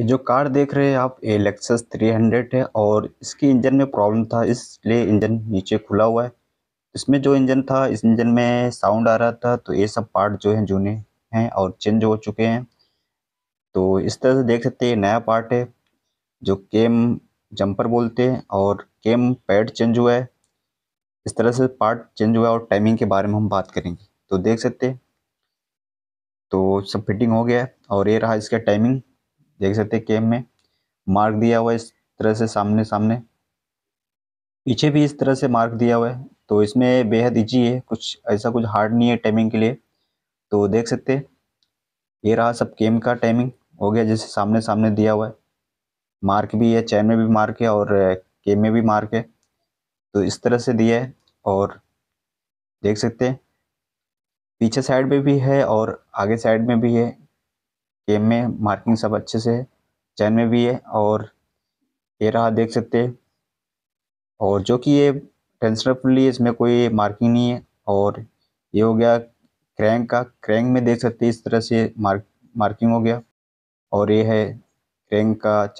ये जो कार देख रहे हैं आप ए लेक्सस हंड्रेड है और इसकी इंजन में प्रॉब्लम था इसलिए इंजन नीचे खुला हुआ है इसमें जो इंजन था इस इंजन में साउंड आ रहा था तो ये सब पार्ट जो हैं जूने हैं और चेंज हो चुके हैं तो इस तरह से देख सकते हैं नया पार्ट है जो केम जंपर बोलते हैं और केम पैड चेंज हुआ है इस तरह से पार्ट चेंज हुआ है और टाइमिंग के बारे में हम बात करेंगे तो देख सकते हैं तो सब फिटिंग हो गया है और ये रहा इसका टाइमिंग देख सकते हैं केम में मार्क दिया हुआ है इस तरह से सामने सामने पीछे भी इस तरह से मार्क दिया हुआ है तो इसमें बेहद ईजी है कुछ ऐसा कुछ हार्ड नहीं है टाइमिंग के लिए तो देख सकते ये रहा सब केम का टाइमिंग हो गया जैसे सामने सामने दिया हुआ है मार्क भी है चैन में भी मार्क है और केम में भी मार्क है तो इस तरह से दिया है और देख सकते हैं पीछे साइड में भी है और आगे साइड में भी है गेम में मार्किंग सब अच्छे से है चैन में भी है और ये रहा देख सकते हैं और जो कि ये टेंसर फुल्ली इसमें कोई मार्किंग नहीं है और ये हो गया क्रैंक का क्रैंक में देख सकते हैं इस तरह से मार्क मार्किंग हो गया और ये है क्रैंक का